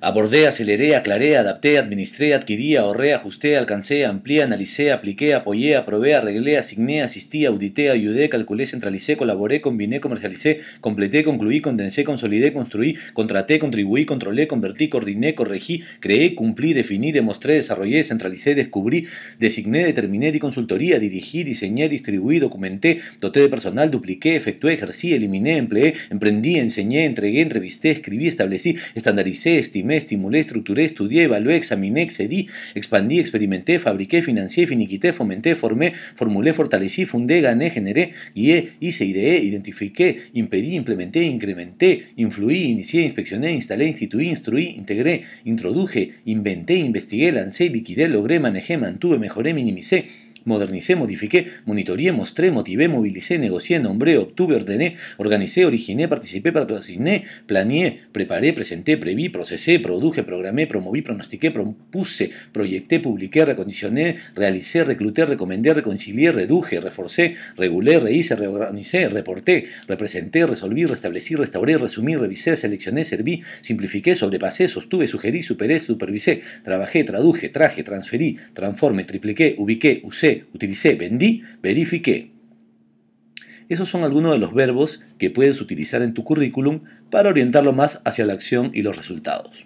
Abordé, aceleré, aclaré, adapté, administré, adquirí, ahorré, ajusté, alcancé, amplié, analicé, apliqué, apoyé, aprobé, arreglé, asigné, asistí, audité, ayudé, calculé, centralicé, colaboré, combiné, comercialicé, completé, concluí, condensé, consolidé, construí, contraté, contribuí, controlé, convertí, coordiné, corregí, creé, cumplí, definí, demostré, desarrollé, centralicé, descubrí, designé, determiné, di consultoría, dirigí, diseñé, distribuí, documenté, doté de personal, dupliqué, efectué, ejercí, eliminé, empleé, emprendí, enseñé, entregué, entrevisté, escribí, establecí, estandaricé, estimé, estimé, estimulé, estructuré, estudié, evalué, examiné, excedí, expandí, experimenté, fabriqué, financié, finiquité, fomenté, formé, formulé, fortalecí, fundé, gané, generé, guié, hice, ideé, identifiqué, impedí, implementé, incrementé, influí, inicié, inspeccioné, instalé, instituí, instruí, integré, introduje, inventé, investigué, lancé, liquidé, logré, manejé, mantuve, mejoré, minimicé, modernicé, modifiqué, monitoreé, mostré, motivé, movilicé, negocié, nombré, obtuve, ordené, organicé, originé, participé, patrociné, planeé, preparé, presenté, preví, procesé, produje, programé, promoví, pronostiqué, propuse, proyecté, publiqué, recondicioné, realicé, recluté, recomendé, reconcilié, reduje, reforcé, regulé, rehice, reorganicé, reporté, representé, resolví, restablecí, restauré, resumí, revisé, seleccioné, serví, simplifiqué, sobrepasé, sostuve, sugerí, superé, supervisé, trabajé, traduje, traje, transferí, transformé, tripliqué, ubiqué, usé, utilicé, vendí, verifiqué. Esos son algunos de los verbos que puedes utilizar en tu currículum para orientarlo más hacia la acción y los resultados.